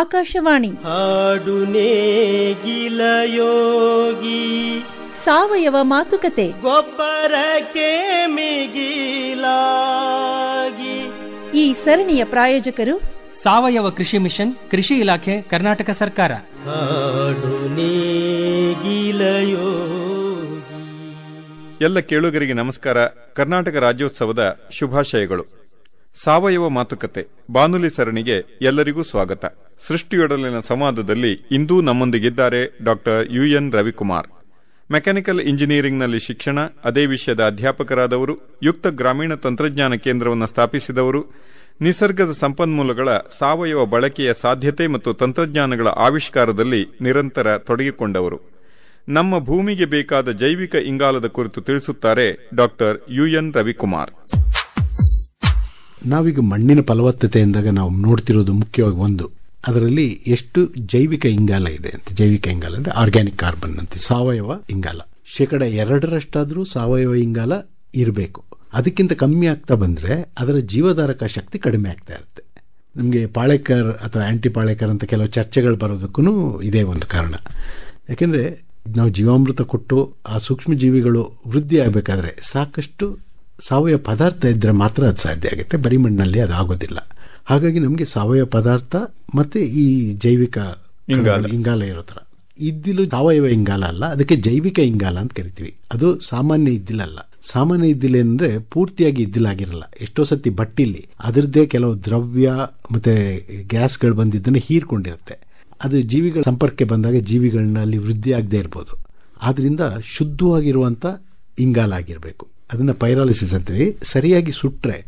ಆಕಾಶವಾಣಿ ಹಾಡು ಸಾವಯವ ಮಾತುಕತೆ ಗೊಬ್ಬರ ಮಿಗಿಲಾಗಿ ಈ ಸರಣಿಯ ಪ್ರಾಯೋಜಕರು ಸಾವಯವ ಕೃಷಿ ಮಿಷನ್ ಕೃಷಿ ಇಲಾಖೆ ಕರ್ನಾಟಕ ಸರ್ಕಾರ ಹಾಡು ಎಲ್ಲ ಕೇಳುಗರಿಗೆ ನಮಸ್ಕಾರ ಕರ್ನಾಟಕ ರಾಜ್ಯೋತ್ಸವದ ಶುಭಾಶಯಗಳು ಸಾವಯವ ಮಾತುಕತೆ ಬಾನುಲಿ ಸರಣಿಗೆ ಎಲ್ಲರಿಗೂ ಸ್ವಾಗತ ಸೃಷ್ಟಿಯೊಡಲಿನ ಸಂವಾದದಲ್ಲಿ ಇಂದು ನಮ್ಮೊಂದಿಗಿದ್ದಾರೆ ಡಾಕ್ಟರ್ ಯುಎನ್ ರವಿಕುಮಾರ್ ಮೆಕ್ಯಾನಿಕಲ್ ಇಂಜಿನಿಯರಿಂಗ್ನಲ್ಲಿ ಶಿಕ್ಷಣ ಅದೇ ವಿಷಯದ ಅಧ್ಯಾಪಕರಾದವರು ಯುಕ್ತ ಗ್ರಾಮೀಣ ತಂತ್ರಜ್ಞಾನ ಕೇಂದ್ರವನ್ನು ಸ್ಥಾಪಿಸಿದವರು ನಿಸರ್ಗದ ಸಂಪನ್ಮೂಲಗಳ ಸಾವಯವ ಬಳಕೆಯ ಸಾಧ್ಯತೆ ಮತ್ತು ತಂತ್ರಜ್ಞಾನಗಳ ಆವಿಷ್ಕಾರದಲ್ಲಿ ನಿರಂತರ ತೊಡಗಿಕೊಂಡವರು ನಮ್ಮ ಭೂಮಿಗೆ ಬೇಕಾದ ಜೈವಿಕ ಇಂಗಾಲದ ಕುರಿತು ತಿಳಿಸುತ್ತಾರೆ ಡಾಕ್ಟರ್ ಯುಎನ್ ರವಿಕುಮಾರ್ ನಾವೀಗ ಮಣ್ಣಿನ ಫಲವತ್ತತೆ ಎಂದಾಗ ನಾವು ನೋಡ್ತಿರೋದು ಮುಖ್ಯವಾಗಿ ಒಂದು ಅದರಲ್ಲಿ ಎಷ್ಟು ಜೈವಿಕ ಇಂಗಾಲ ಇದೆ ಅಂತ ಜೈವಿಕ ಇಂಗಾಲ ಅಂದ್ರೆ ಆರ್ಗ್ಯಾನಿಕ್ ಕಾರ್ಬನ್ ಅಂತ ಸಾವಯವ ಇಂಗಾಲ ಶೇಕಡ ಎರಡರಷ್ಟಾದರೂ ಸಾವಯವ ಇಂಗಾಲ ಇರಬೇಕು ಅದಕ್ಕಿಂತ ಕಮ್ಮಿ ಆಗ್ತಾ ಬಂದರೆ ಅದರ ಜೀವಧಾರಕ ಶಕ್ತಿ ಕಡಿಮೆ ಆಗ್ತಾ ಇರುತ್ತೆ ನಮಗೆ ಪಾಳೇಕರ್ ಅಥವಾ ಆ್ಯಂಟಿ ಪಾಳೇಕರ್ ಅಂತ ಕೆಲವು ಚರ್ಚೆಗಳು ಬರೋದಕ್ಕೂ ಇದೇ ಒಂದು ಕಾರಣ ಯಾಕೆಂದರೆ ನಾವು ಜೀವಾಮೃತ ಕೊಟ್ಟು ಆ ಸೂಕ್ಷ್ಮ ಜೀವಿಗಳು ವೃದ್ಧಿ ಆಗಬೇಕಾದ್ರೆ ಸಾಕಷ್ಟು ಸಾವಯವ ಪದಾರ್ಥ ಇದ್ರೆ ಮಾತ್ರ ಅದು ಸಾಧ್ಯ ಆಗುತ್ತೆ ಬರಿ ಮಣ್ಣಲ್ಲಿ ಅದು ಆಗೋದಿಲ್ಲ ಹಾಗಾಗಿ ನಮಗೆ ಸಾವಯವ ಪದಾರ್ಥ ಮತ್ತೆ ಈ ಜೈವಿಕ ಇಂಗಾಲ ಇಂಗಾಲ ಇರೋ ಥರ ಇದ್ದಿಲು ಸಾವಯವ ಇಂಗಾಲ ಅಲ್ಲ ಅದಕ್ಕೆ ಜೈವಿಕ ಇಂಗಾಲ ಅಂತ ಕರಿತೀವಿ ಅದು ಸಾಮಾನ್ಯ ಇದ್ದಿಲಲ್ಲ ಸಾಮಾನ್ಯ ಇದ್ದಿಲ್ಲ ಅಂದರೆ ಪೂರ್ತಿಯಾಗಿ ಇದ್ದಿಲಾಗಿರಲ್ಲ ಎಷ್ಟೋ ಸತಿ ಬಟ್ಟಿಲಿ ಅದರದ್ದೇ ಕೆಲವು ದ್ರವ್ಯ ಮತ್ತೆ ಗ್ಯಾಸ್ಗಳು ಬಂದಿದ್ದನ್ನು ಹೀರ್ಕೊಂಡಿರುತ್ತೆ ಅದು ಜೀವಿಗಳ ಸಂಪರ್ಕಕ್ಕೆ ಬಂದಾಗ ಜೀವಿಗಳನ್ನ ಅಲ್ಲಿ ವೃದ್ಧಿ ಆಗದೇ ಇರ್ಬೋದು ಆದ್ರಿಂದ ಶುದ್ಧವಾಗಿರುವಂತ ಇಂಗಾಲ ಆಗಿರಬೇಕು ಅದನ್ನು ಪೈರಾಲಿಸಿಸ್ ಅಂತೀವಿ ಸರಿಯಾಗಿ ಸುಟ್ಟರೆ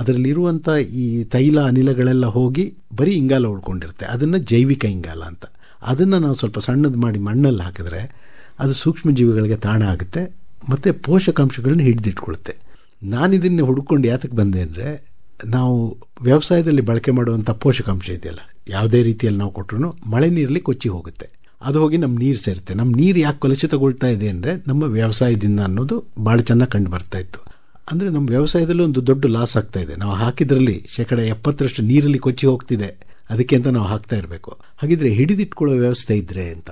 ಅದರಲ್ಲಿರುವಂಥ ಈ ತೈಲ ಅನಿಲಗಳೆಲ್ಲ ಹೋಗಿ ಬರೀ ಇಂಗಾಲ ಉಳ್ಕೊಂಡಿರುತ್ತೆ ಅದನ್ನು ಜೈವಿಕ ಇಂಗಾಲ ಅಂತ ಅದನ್ನು ನಾವು ಸ್ವಲ್ಪ ಸಣ್ಣದು ಮಾಡಿ ಮಣ್ಣಲ್ಲಿ ಹಾಕಿದ್ರೆ ಅದು ಸೂಕ್ಷ್ಮ ಜೀವಿಗಳಿಗೆ ತಾಣ ಆಗುತ್ತೆ ಮತ್ತು ಪೋಷಕಾಂಶಗಳನ್ನ ಹಿಡಿದಿಟ್ಕೊಳುತ್ತೆ ನಾನಿದನ್ನು ಹುಡ್ಕೊಂಡು ಯಾತಕ್ಕೆ ಬಂದೆ ಅಂದರೆ ನಾವು ವ್ಯವಸಾಯದಲ್ಲಿ ಬಳಕೆ ಮಾಡುವಂಥ ಪೋಷಕಾಂಶ ಇದೆಯಲ್ಲ ಯಾವುದೇ ರೀತಿಯಲ್ಲಿ ನಾವು ಕೊಟ್ಟರು ಮಳೆ ನೀರಲ್ಲಿ ಕೊಚ್ಚಿ ಹೋಗುತ್ತೆ ಅದು ಹೋಗಿ ನಮ್ಮ ನೀರು ಸೇರುತ್ತೆ ನಮ್ಮ ನೀರು ಯಾಕೆ ಕಲುಷಿತಗೊಳ್ತಾ ಇದೆ ಅಂದರೆ ನಮ್ಮ ವ್ಯವಸಾಯದಿಂದ ಅನ್ನೋದು ಭಾಳ ಚೆನ್ನಾಗಿ ಕಂಡು ಬರ್ತಾ ಇತ್ತು ಅಂದರೆ ನಮ್ಮ ವ್ಯವಸಾಯದಲ್ಲೂ ಒಂದು ದೊಡ್ಡ ಲಾಸ್ ಆಗ್ತಾ ಇದೆ ನಾವು ಹಾಕಿದ್ರಲ್ಲಿ ಶೇಕಡ ಎಪ್ಪತ್ತರಷ್ಟು ನೀರಲ್ಲಿ ಕೊಚ್ಚಿ ಹೋಗ್ತಿದೆ ಅದಕ್ಕೆ ಅಂತ ನಾವು ಹಾಕ್ತಾ ಇರಬೇಕು ಹಾಗಿದ್ರೆ ಹಿಡಿದಿಟ್ಕೊಳ್ಳೋ ವ್ಯವಸ್ಥೆ ಇದ್ರೆ ಅಂತ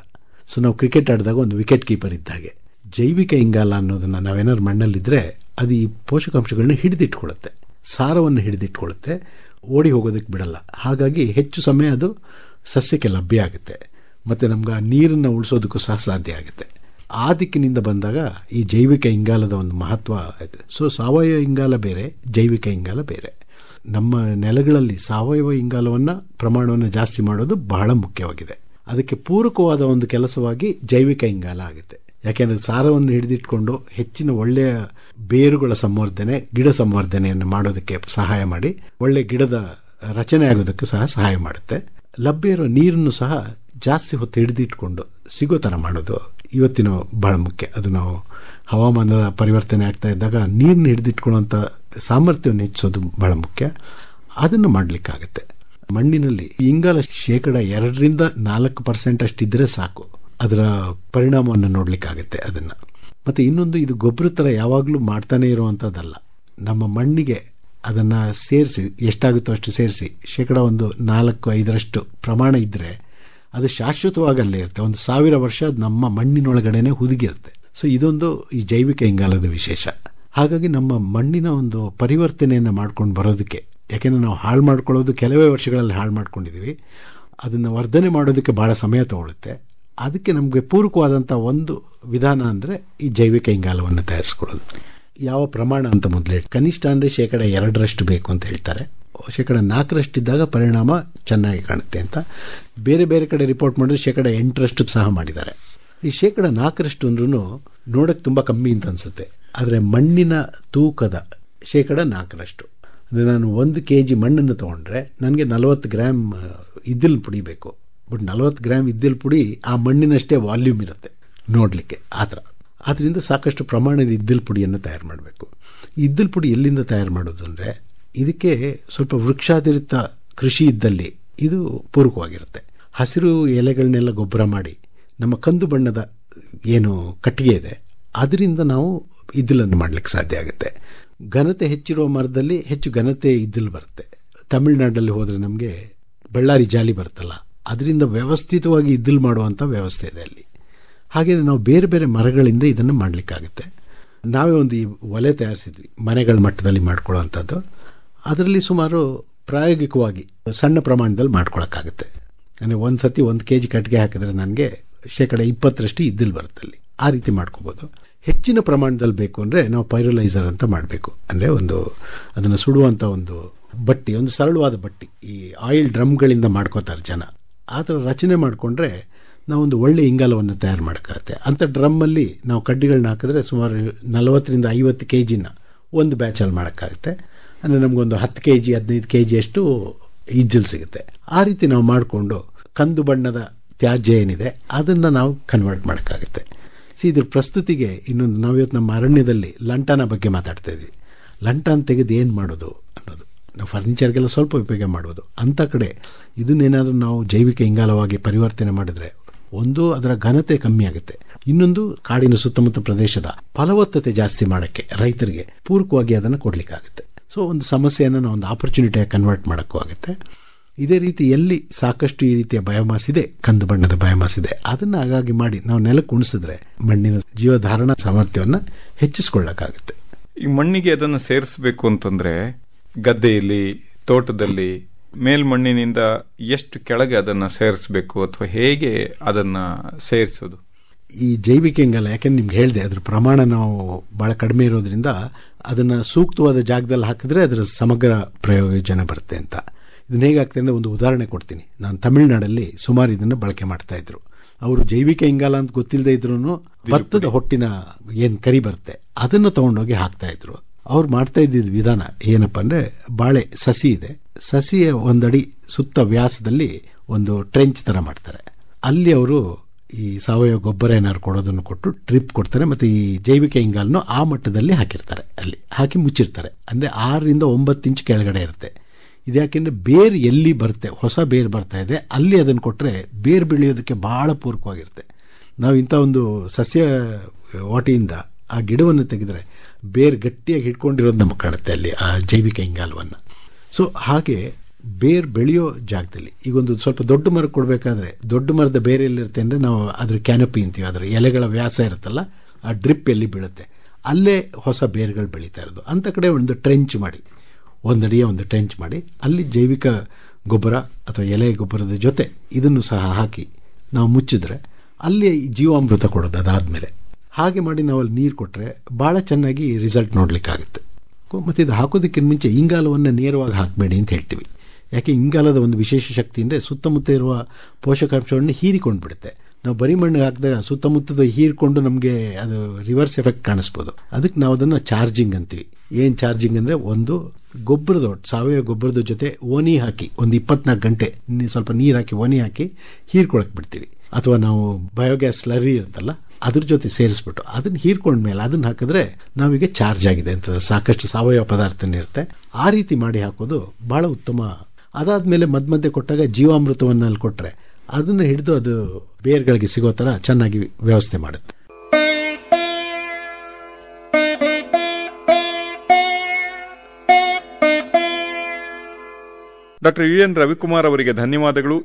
ಸೊ ನಾವು ಕ್ರಿಕೆಟ್ ಆಡಿದಾಗ ಒಂದು ವಿಕೆಟ್ ಕೀಪರ್ ಇದ್ದ ಹಾಗೆ ಜೈವಿಕ ಇಂಗಾಲ ಅನ್ನೋದನ್ನು ನಾವೇನಾದ್ರು ಮಣ್ಣಲ್ಲಿದ್ದರೆ ಅದು ಈ ಪೋಷಕಾಂಶಗಳನ್ನ ಹಿಡಿದಿಟ್ಕೊಳ್ಳುತ್ತೆ ಸಾರವನ್ನು ಹಿಡಿದಿಟ್ಕೊಳ್ಳುತ್ತೆ ಓಡಿ ಹೋಗೋದಕ್ಕೆ ಬಿಡಲ್ಲ ಹಾಗಾಗಿ ಹೆಚ್ಚು ಸಮಯ ಅದು ಸಸ್ಯಕ್ಕೆ ಲಭ್ಯ ಆಗುತ್ತೆ ಮತ್ತು ನಮ್ಗೆ ಆ ನೀರನ್ನು ಉಳಿಸೋದಕ್ಕೂ ಸಹ ಸಾಧ್ಯ ಆಗುತ್ತೆ ಆ ದಿಕ್ಕಿನಿಂದ ಬಂದಾಗ ಈ ಜೈವಿಕ ಇಂಗಾಲದ ಒಂದು ಮಹತ್ವ ಇದೆ ಸೊ ಸಾವಯವ ಇಂಗಾಲ ಬೇರೆ ಜೈವಿಕ ಇಂಗಾಲ ಬೇರೆ ನಮ್ಮ ನೆಲಗಳಲ್ಲಿ ಸಾವಯವ ಇಂಗಾಲವನ್ನು ಪ್ರಮಾಣವನ್ನು ಜಾಸ್ತಿ ಮಾಡೋದು ಬಹಳ ಮುಖ್ಯವಾಗಿದೆ ಅದಕ್ಕೆ ಪೂರಕವಾದ ಒಂದು ಕೆಲಸವಾಗಿ ಜೈವಿಕ ಇಂಗಾಲ ಆಗುತ್ತೆ ಯಾಕೆಂದರೆ ಸಾರವನ್ನು ಹಿಡಿದಿಟ್ಕೊಂಡು ಹೆಚ್ಚಿನ ಒಳ್ಳೆಯ ಬೇರುಗಳ ಸಂವರ್ಧನೆ ಗಿಡ ಸಂವರ್ಧನೆಯನ್ನು ಮಾಡೋದಕ್ಕೆ ಸಹಾಯ ಮಾಡಿ ಒಳ್ಳೆ ಗಿಡದ ರಚನೆ ಆಗೋದಕ್ಕೂ ಸಹ ಸಹಾಯ ಮಾಡುತ್ತೆ ಲಭ್ಯ ಇರೋ ನೀರನ್ನು ಸಹ ಜಾಸ್ತಿ ಹೊತ್ತು ಹಿಡಿದಿಟ್ಕೊಂಡು ಸಿಗೋ ಥರ ಮಾಡೋದು ಇವತ್ತಿನ ಭಾಳ ಮುಖ್ಯ ಅದು ನಾವು ಹವಾಮಾನದ ಪರಿವರ್ತನೆ ಆಗ್ತಾ ಇದ್ದಾಗ ನೀರನ್ನ ಹಿಡಿದಿಟ್ಕೊಳ್ಳೋಂಥ ಸಾಮರ್ಥ್ಯವನ್ನು ಹೆಚ್ಚಿಸೋದು ಬಹಳ ಮುಖ್ಯ ಅದನ್ನು ಮಾಡಲಿಕ್ಕಾಗತ್ತೆ ಮಣ್ಣಿನಲ್ಲಿ ಇಂಗಾಲ ಶೇಕಡ ಎರಡರಿಂದ ನಾಲ್ಕು ಪರ್ಸೆಂಟ್ ಅಷ್ಟಿದ್ರೆ ಸಾಕು ಅದರ ಪರಿಣಾಮವನ್ನು ನೋಡಲಿಕ್ಕಾಗತ್ತೆ ಅದನ್ನು ಮತ್ತು ಇನ್ನೊಂದು ಇದು ಗೊಬ್ಬರ ಥರ ಯಾವಾಗಲೂ ಮಾಡ್ತಾನೆ ಇರುವಂಥದ್ದಲ್ಲ ನಮ್ಮ ಮಣ್ಣಿಗೆ ಅದನ್ನು ಸೇರಿಸಿ ಎಷ್ಟಾಗುತ್ತೋ ಅಷ್ಟು ಸೇರಿಸಿ ಶೇಕಡ ಒಂದು ನಾಲ್ಕು ಐದರಷ್ಟು ಪ್ರಮಾಣ ಇದ್ದರೆ ಅದು ಶಾಶ್ವತವಾಗಲ್ಲೇ ಇರುತ್ತೆ ಒಂದು ಸಾವಿರ ವರ್ಷ ನಮ್ಮ ಮಣ್ಣಿನೊಳಗಡೆನೆ ಹುದುಗಿರುತ್ತೆ ಸೊ ಇದೊಂದು ಈ ಜೈವಿಕ ಇಂಗಾಲದ ವಿಶೇಷ ಹಾಗಾಗಿ ನಮ್ಮ ಮಣ್ಣಿನ ಒಂದು ಪರಿವರ್ತನೆಯನ್ನು ಮಾಡ್ಕೊಂಡು ಬರೋದಕ್ಕೆ ಯಾಕೆಂದರೆ ನಾವು ಹಾಳು ಮಾಡ್ಕೊಳ್ಳೋದು ಕೆಲವೇ ವರ್ಷಗಳಲ್ಲಿ ಹಾಳು ಮಾಡ್ಕೊಂಡಿದ್ದೀವಿ ಅದನ್ನು ವರ್ಧನೆ ಮಾಡೋದಕ್ಕೆ ಭಾಳ ಸಮಯ ತಗೊಳುತ್ತೆ ಅದಕ್ಕೆ ನಮಗೆ ಪೂರಕವಾದಂಥ ಒಂದು ವಿಧಾನ ಅಂದರೆ ಈ ಜೈವಿಕ ಇಂಗಾಲವನ್ನು ತಯಾರಿಸ್ಕೊಳ್ಳೋದು ಯಾವ ಪ್ರಮಾಣ ಅಂತ ಮೊದಲೇ ಕನಿಷ್ಠ ಅಂದರೆ ಶೇಕಡ ಎರಡರಷ್ಟು ಬೇಕು ಅಂತ ಹೇಳ್ತಾರೆ ಶೇಕಡ ನಾಲ್ಕರಷ್ಟಿದ್ದಾಗ ಪರಿಣಾಮ ಚೆನ್ನಾಗಿ ಕಾಣುತ್ತೆ ಅಂತ ಬೇರೆ ಬೇರೆ ಕಡೆ ರಿಪೋರ್ಟ್ ಮಾಡಿದ್ರೆ ಶೇಕಡ ಎಂಟರಷ್ಟು ಸಹ ಮಾಡಿದ್ದಾರೆ ಈ ಶೇಕಡ ನಾಲ್ಕರಷ್ಟು ಅಂದ್ರೂ ನೋಡೋಕ್ಕೆ ತುಂಬ ಕಮ್ಮಿ ಅಂತ ಅನಿಸುತ್ತೆ ಆದರೆ ಮಣ್ಣಿನ ತೂಕದ ಶೇಕಡ ನಾಲ್ಕರಷ್ಟು ಅಂದರೆ ನಾನು ಒಂದು ಕೆ ಜಿ ಮಣ್ಣನ್ನು ತೊಗೊಂಡ್ರೆ ನನಗೆ ನಲವತ್ತು ಗ್ರಾಮ್ ಇದ್ದಿಲ್ ಪುಡಿ ಬೇಕು ಬಟ್ ನಲವತ್ತು ಗ್ರಾಮ್ ಇದ್ದಿಲ್ ಪುಡಿ ಆ ಮಣ್ಣಿನಷ್ಟೇ ವಾಲ್ಯೂಮ್ ಇರುತ್ತೆ ನೋಡಲಿಕ್ಕೆ ಆ ಥರ ಆದ್ದರಿಂದ ಸಾಕಷ್ಟು ಪ್ರಮಾಣದ ಇದ್ದಿಲ್ ಪುಡಿಯನ್ನು ತಯಾರು ಮಾಡಬೇಕು ಇದ್ದಿಲ್ ಪುಡಿ ಎಲ್ಲಿಂದ ತಯಾರು ಮಾಡೋದು ಅಂದರೆ ಇದಕ್ಕೆ ಸ್ವಲ್ಪ ವೃಕ್ಷಾತಿರಿತ ಕೃಷಿ ಇದ್ದಲ್ಲಿ ಇದು ಪೂರಕವಾಗಿರುತ್ತೆ ಹಸಿರು ಎಲೆಗಳನ್ನೆಲ್ಲ ಗೊಬ್ಬರ ಮಾಡಿ ನಮ್ಮ ಕಂದು ಬಣ್ಣದ ಏನು ಕಟ್ಟಿಗೆ ಇದೆ ಅದರಿಂದ ನಾವು ಇದ್ದಲನ್ನು ಮಾಡಲಿಕ್ಕೆ ಸಾಧ್ಯ ಆಗುತ್ತೆ ಘನತೆ ಹೆಚ್ಚಿರುವ ಮರದಲ್ಲಿ ಹೆಚ್ಚು ಘನತೆ ಇದ್ದಿಲು ಬರುತ್ತೆ ತಮಿಳುನಾಡಲ್ಲಿ ಹೋದರೆ ನಮಗೆ ಬಳ್ಳಾರಿ ಜಾಲಿ ಬರುತ್ತಲ್ಲ ಅದರಿಂದ ವ್ಯವಸ್ಥಿತವಾಗಿ ಇದ್ದಲು ಮಾಡುವಂಥ ವ್ಯವಸ್ಥೆ ಇದೆ ಅಲ್ಲಿ ಹಾಗೆಯೇ ನಾವು ಬೇರೆ ಬೇರೆ ಮರಗಳಿಂದ ಇದನ್ನು ಮಾಡಲಿಕ್ಕಾಗುತ್ತೆ ನಾವೇ ಒಂದು ಈ ಒಲೆ ತಯಾರಿಸಿದ್ವಿ ಮನೆಗಳ ಮಟ್ಟದಲ್ಲಿ ಮಾಡಿಕೊಳ್ಳುವಂಥದ್ದು ಅದರಲ್ಲಿ ಸುಮಾರು ಪ್ರಾಯೋಗಿಕವಾಗಿ ಸಣ್ಣ ಪ್ರಮಾಣದಲ್ಲಿ ಮಾಡ್ಕೊಳಕ್ಕಾಗುತ್ತೆ ಅಂದರೆ ಒಂದು ಸತಿ ಒಂದು ಕೆ ಜಿ ಕಟ್ಟಿಗೆ ಹಾಕಿದ್ರೆ ನನಗೆ ಶೇಕಡ ಇಪ್ಪತ್ತರಷ್ಟು ಇದ್ದಲ್ಲಿ ಅಲ್ಲಿ ಆ ರೀತಿ ಮಾಡ್ಕೋಬೋದು ಹೆಚ್ಚಿನ ಪ್ರಮಾಣದಲ್ಲಿ ಬೇಕು ಅಂದರೆ ನಾವು ಪೈರಲೈಸರ್ ಅಂತ ಮಾಡಬೇಕು ಅಂದರೆ ಒಂದು ಅದನ್ನು ಸುಡುವಂಥ ಒಂದು ಬಟ್ಟಿ ಒಂದು ಸರಳವಾದ ಬಟ್ಟಿ ಈ ಆಯಿಲ್ ಡ್ರಮ್ಗಳಿಂದ ಮಾಡ್ಕೋತಾರೆ ಜನ ಆ ಥರ ರಚನೆ ಮಾಡಿಕೊಂಡ್ರೆ ನಾವೊಂದು ಒಳ್ಳೆ ಇಂಗಾಲವನ್ನು ತಯಾರು ಮಾಡೋಕ್ಕಾಗುತ್ತೆ ಅಂಥ ಡ್ರಮ್ಮಲ್ಲಿ ನಾವು ಕಡ್ಡಿಗಳನ್ನ ಹಾಕಿದ್ರೆ ಸುಮಾರು ನಲವತ್ತರಿಂದ ಐವತ್ತು ಕೆ ಜಿನ ಒಂದು ಬ್ಯಾಚಲ್ಲಿ ಮಾಡೋಕ್ಕಾಗುತ್ತೆ ಅಂದರೆ ನಮಗೊಂದು ಹತ್ತು ಕೆ ಜಿ ಹದಿನೈದು ಕೆ ಜಿಯಷ್ಟು ಈಜಲ್ ಸಿಗುತ್ತೆ ಆ ರೀತಿ ನಾವು ಮಾಡಿಕೊಂಡು ಕಂದು ಬಣ್ಣದ ತ್ಯಾಜ್ಯ ಏನಿದೆ ಅದನ್ನು ನಾವು ಕನ್ವರ್ಟ್ ಮಾಡೋಕ್ಕಾಗುತ್ತೆ ಸಿ ಇದ್ರ ಪ್ರಸ್ತುತಿಗೆ ಇನ್ನೊಂದು ನಾವು ಇವತ್ತು ನಮ್ಮ ಅರಣ್ಯದಲ್ಲಿ ಲಂಟಾನ ಬಗ್ಗೆ ಮಾತಾಡ್ತಾ ಇದ್ವಿ ಲಂಟನ್ ತೆಗೆದು ಏನು ಮಾಡೋದು ಅನ್ನೋದು ನಾವು ಫರ್ನಿಚರ್ಗೆಲ್ಲ ಸ್ವಲ್ಪ ಉಪಯೋಗ ಮಾಡೋದು ಅಂಥ ಕಡೆ ಇದನ್ನೇನಾದರೂ ನಾವು ಜೈವಿಕ ಇಂಗಾಲವಾಗಿ ಪರಿವರ್ತನೆ ಮಾಡಿದರೆ ಒಂದು ಅದರ ಘನತೆ ಕಮ್ಮಿ ಆಗುತ್ತೆ ಇನ್ನೊಂದು ಕಾಡಿನ ಸುತ್ತಮುತ್ತ ಪ್ರದೇಶದ ಫಲವತ್ತತೆ ಜಾಸ್ತಿ ಮಾಡೋಕ್ಕೆ ರೈತರಿಗೆ ಪೂರಕವಾಗಿ ಅದನ್ನು ಕೊಡಲಿಕ್ಕಾಗುತ್ತೆ ಸೊ ಒಂದು ಸಮಸ್ಯೆಯನ್ನು ನಾವು ಒಂದು ಆಪರ್ಚುನಿಟಿಯಾಗಿ ಕನ್ವರ್ಟ್ ಮಾಡೋಕ್ಕೂ ಆಗುತ್ತೆ ಇದೇ ರೀತಿ ಎಲ್ಲಿ ಸಾಕಷ್ಟು ಈ ರೀತಿಯ ಬಯೋಮಾಸ್ ಇದೆ ಕಂದು ಬಣ್ಣದ ಬಯೋಮಾಸ್ ಇದೆ ಅದನ್ನು ಹಾಗಾಗಿ ಮಾಡಿ ನಾವು ನೆಲಕ್ಕೆ ಉಣಿಸಿದ್ರೆ ಮಣ್ಣಿನ ಜೀವಧಾರಣಾ ಸಾಮರ್ಥ್ಯವನ್ನು ಹೆಚ್ಚಿಸ್ಕೊಳ್ಳೋಕ್ಕಾಗುತ್ತೆ ಈ ಮಣ್ಣಿಗೆ ಅದನ್ನು ಸೇರಿಸಬೇಕು ಅಂತಂದ್ರೆ ಗದ್ದೆಯಲ್ಲಿ ತೋಟದಲ್ಲಿ ಮೇಲ್ಮಣ್ಣಿನಿಂದ ಎಷ್ಟು ಕೆಳಗೆ ಅದನ್ನು ಸೇರಿಸಬೇಕು ಅಥವಾ ಹೇಗೆ ಅದನ್ನು ಸೇರಿಸೋದು ಈ ಜೈವಿಕ ಇಂಗಾಲ ಯಾಕೆಂದ್ರೆ ನಿಮ್ಗೆ ಹೇಳಿದೆ ಅದ್ರ ಪ್ರಮಾಣ ನಾವು ಬಹಳ ಕಡಿಮೆ ಇರೋದ್ರಿಂದ ಅದನ್ನ ಸೂಕ್ತವಾದ ಜಾಗದಲ್ಲಿ ಹಾಕಿದ್ರೆ ಅದರ ಸಮಗ್ರ ಪ್ರಯೋಜನ ಬರುತ್ತೆ ಅಂತ ಇದನ್ನ ಹೇಗಾಗ್ತದೆ ಅಂದರೆ ಒಂದು ಉದಾಹರಣೆ ಕೊಡ್ತೀನಿ ನಾನು ತಮಿಳುನಾಡಲ್ಲಿ ಸುಮಾರು ಇದನ್ನ ಬಳಕೆ ಮಾಡ್ತಾ ಇದ್ರು ಅವರು ಜೈವಿಕ ಇಂಗಾಲ ಅಂತ ಗೊತ್ತಿಲ್ಲದೆ ಇದ್ರು ಭತ್ತದ ಹೊಟ್ಟಿನ ಏನು ಕರಿ ಬರುತ್ತೆ ಅದನ್ನು ತಗೊಂಡೋಗಿ ಹಾಕ್ತಾ ಇದ್ರು ಅವ್ರು ಮಾಡ್ತಾ ಇದ್ದಿದ್ದ ವಿಧಾನ ಏನಪ್ಪ ಅಂದರೆ ಬಾಳೆ ಸಸಿ ಇದೆ ಸಸಿಯ ಒಂದಡಿ ಸುತ್ತ ವ್ಯಾಸದಲ್ಲಿ ಒಂದು ಟ್ರೆಂಚ್ ಥರ ಮಾಡ್ತಾರೆ ಅಲ್ಲಿ ಅವರು ಈ ಸಾವಯವ ಗೊಬ್ಬರ ಏನಾದ್ರು ಕೊಡೋದನ್ನು ಕೊಟ್ಟು ಟ್ರಿಪ್ ಕೊಡ್ತಾರೆ ಮತ್ತು ಈ ಜೈವಿಕ ಇಂಗಾಲನ್ನು ಆ ಮಟ್ಟದಲ್ಲಿ ಹಾಕಿರ್ತಾರೆ ಅಲ್ಲಿ ಹಾಕಿ ಮುಚ್ಚಿರ್ತಾರೆ ಅಂದರೆ ಆರರಿಂದ ಒಂಬತ್ತು ಇಂಚ್ ಕೆಳಗಡೆ ಇರುತ್ತೆ ಇದು ಯಾಕೆಂದರೆ ಬೇರು ಎಲ್ಲಿ ಬರುತ್ತೆ ಹೊಸ ಬೇರು ಬರ್ತಾ ಇದೆ ಅಲ್ಲಿ ಅದನ್ನು ಕೊಟ್ಟರೆ ಬೇರು ಬೆಳೆಯೋದಕ್ಕೆ ಭಾಳ ಪೂರಕವಾಗಿರುತ್ತೆ ನಾವು ಇಂಥ ಒಂದು ಸಸ್ಯ ವಾಟಿಯಿಂದ ಆ ಗಿಡವನ್ನು ತೆಗೆದರೆ ಬೇರು ಗಟ್ಟಿಯಾಗಿ ಹಿಡ್ಕೊಂಡಿರೋದು ನಮಗೆ ಕಾಣುತ್ತೆ ಅಲ್ಲಿ ಆ ಜೈವಿಕ ಇಂಗಾಲವನ್ನು ಸೊ ಹಾಗೆ ಬೇರ್ ಬೆಳೆಯೋ ಜಾಗದಲ್ಲಿ ಈಗ ಒಂದು ಸ್ವಲ್ಪ ದೊಡ್ಡ ಮರ ಕೊಡಬೇಕಾದ್ರೆ ದೊಡ್ಡ ಮರದ ಬೇರೆ ಎಲ್ಲಿರುತ್ತೆ ಅಂದರೆ ನಾವು ಅದ್ರ ಕ್ಯಾನಪಿ ಅಂತೀವಿ ಅದರ ಎಲೆಗಳ ವ್ಯಾಸ ಇರುತ್ತಲ್ಲ ಆ ಡ್ರಿಪ್ ಎಲ್ಲಿ ಬೀಳುತ್ತೆ ಅಲ್ಲೇ ಹೊಸ ಬೇರುಗಳು ಬೆಳೀತಾ ಇರೋದು ಅಂಥ ಕಡೆ ಒಂದು ಟ್ರೆಂಚ್ ಮಾಡಿ ಒಂದಡಿಯ ಒಂದು ಟ್ರೆಂಚ್ ಮಾಡಿ ಅಲ್ಲಿ ಜೈವಿಕ ಗೊಬ್ಬರ ಅಥವಾ ಎಲೆ ಗೊಬ್ಬರದ ಜೊತೆ ಇದನ್ನು ಸಹ ಹಾಕಿ ನಾವು ಮುಚ್ಚಿದ್ರೆ ಅಲ್ಲಿ ಜೀವಾಮೃತ ಕೊಡೋದು ಅದಾದಮೇಲೆ ಹಾಗೆ ಮಾಡಿ ನಾವು ಅಲ್ಲಿ ನೀರು ಕೊಟ್ಟರೆ ಭಾಳ ಚೆನ್ನಾಗಿ ರಿಸಲ್ಟ್ ನೋಡಲಿಕ್ಕಾಗುತ್ತೆ ಮತ್ತು ಇದು ಹಾಕೋದಕ್ಕಿಂತ ಮುಂಚೆ ಇಂಗಾಲವನ್ನು ನೇರವಾಗಿ ಹಾಕಬೇಡಿ ಅಂತ ಹೇಳ್ತೀವಿ ಯಾಕೆ ಇಂಗಾಲದ ಒಂದು ವಿಶೇಷ ಶಕ್ತಿ ಅಂದರೆ ಸುತ್ತಮುತ್ತ ಇರುವ ಪೋಷಕಾಂಶವನ್ನು ಹೀರಿಕೊಂಡು ಬಿಡುತ್ತೆ ನಾವು ಬರಿ ಮಣ್ಣು ಹಾಕಿದಾಗ ಸುತ್ತಮುತ್ತದ ಹೀರಿಕೊಂಡು ನಮಗೆ ಅದು ರಿವರ್ಸ್ ಎಫೆಕ್ಟ್ ಕಾಣಿಸ್ಬೋದು ಅದಕ್ಕೆ ನಾವು ಅದನ್ನು ಚಾರ್ಜಿಂಗ್ ಅಂತೀವಿ ಏನು ಚಾರ್ಜಿಂಗ್ ಅಂದರೆ ಒಂದು ಗೊಬ್ಬರದ ಸಾವಯವ ಗೊಬ್ಬರದ ಜೊತೆ ಓನಿ ಹಾಕಿ ಒಂದು ಇಪ್ಪತ್ನಾಲ್ಕು ಗಂಟೆ ಸ್ವಲ್ಪ ನೀರು ಹಾಕಿ ಓನಿ ಹಾಕಿ ಹೀರ್ಕೊಳಕ್ಕೆ ಬಿಡ್ತೀವಿ ಅಥವಾ ನಾವು ಬಯೋಗ್ಯಾಸ್ ಲರಿ ಇರುತ್ತಲ್ಲ ಅದ್ರ ಜೊತೆ ಸೇರಿಸ್ಬಿಟ್ಟು ಅದನ್ನ ಮೇಲೆ ಅದನ್ನ ಹಾಕಿದ್ರೆ ನಾವೀಗ ಚಾರ್ಜ್ ಆಗಿದೆ ಅಂತ ಸಾಕಷ್ಟು ಸಾವಯವ ಪದಾರ್ಥನೇ ಇರುತ್ತೆ ಆ ರೀತಿ ಮಾಡಿ ಹಾಕೋದು ಬಹಳ ಉತ್ತಮ ಅದಾದ್ಮೇಲೆ ಮಧ್ಯ ಮಧ್ಯೆ ಕೊಟ್ಟಾಗ ಜೀವಾಮೃತವನ್ನು ಅಲ್ಲಿ ಕೊಟ್ಟರೆ ಅದನ್ನು ಹಿಡಿದು ಅದು ಬೇರ್ಗಳಿಗೆ ಸಿಗೋ ತರ ಚೆನ್ನಾಗಿ ವ್ಯವಸ್ಥೆ ಮಾಡುತ್ತೆ ಡಾಕ್ಟರ್ ಯು ಎನ್ ರವಿಕುಮಾರ್ ಅವರಿಗೆ ಧನ್ಯವಾದಗಳು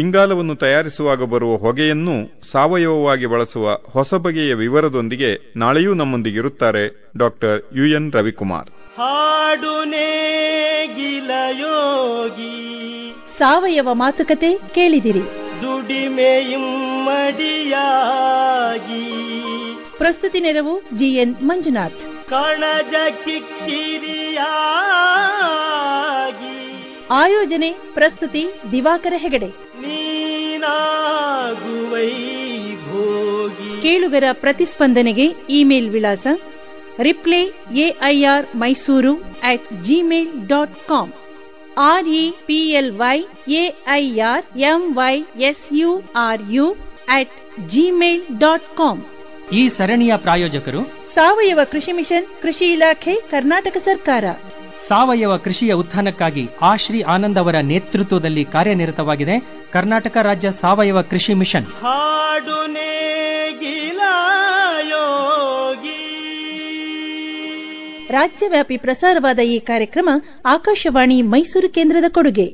ಇಂಗಾಲವನ್ನು ತಯಾರಿಸುವಾಗ ಬರುವ ಹೊಗೆಯನ್ನು ಸಾವಯವವಾಗಿ ಬಳಸುವ ಹೊಸ ಬಗೆಯ ವಿವರದೊಂದಿಗೆ ನಾಳೆಯೂ ನಮ್ಮೊಂದಿಗಿರುತ್ತಾರೆ ಡಾಕ್ಟರ್ ಯು ಎನ್ ರವಿಕುಮಾರ್ ಹಾಡುನೇಗಿಲಯೋಗಿ ಸಾವಯವ ಮಾತುಕತೆ ಕೇಳಿದಿರಿ ಮಡಿಯಾಗಿ ಪ್ರಸ್ತುತಿ ನೆರವು ಜಿಎನ್ ಮಂಜುನಾಥ್ ಕಣಜ ಕಿಕ್ಕಿರಿಯಾಗಿ ಆಯೋಜನೆ ಪ್ರಸ್ತುತಿ ದಿವಾಕರ ಹೆಗಡೆ ನೀನಾಗುವೈ ಭೋಗಿ ಕೇಳುಗರ ಪ್ರತಿಸ್ಪಂದನೆಗೆ ಇಮೇಲ್ ವಿಳಾಸ reply AIR Mysuru at Gmail dot com R P L Y AIR M Y S U R U at Gmail dot com ಈ ಸರಣಿಯ ಪ್ರಾಯೋಜಕರು ಸಾವಯವ ಕೃಷಿ ಮಿಷನ್ ಕೃಷಿ ಇಲಾಖೆ ಕರ್ನಾಟಕ ಸರ್ಕಾರ ಸಾವಯವ ಕೃಷಿಯ ಉತ್ಥಾನಕ್ಕಾಗಿ ಆಶ್ರೀ ಆನಂದ್ ಅವರ ನೇತೃತ್ವದಲ್ಲಿ ಕಾರ್ಯನಿರತವಾಗಿದೆ ಕರ್ನಾಟಕ ರಾಜ್ಯ ಸಾವಯವ ಕೃಷಿ ಮಿಷನ್ ರಾಜ್ಯವ್ಯಾಪಿ ಪ್ರಸಾರವಾದ ಈ ಕಾರ್ಯಕ್ರಮ ಆಕಾಶವಾಣಿ ಮೈಸೂರು ಕೇಂದ್ರದ ಕೊಡುಗೆ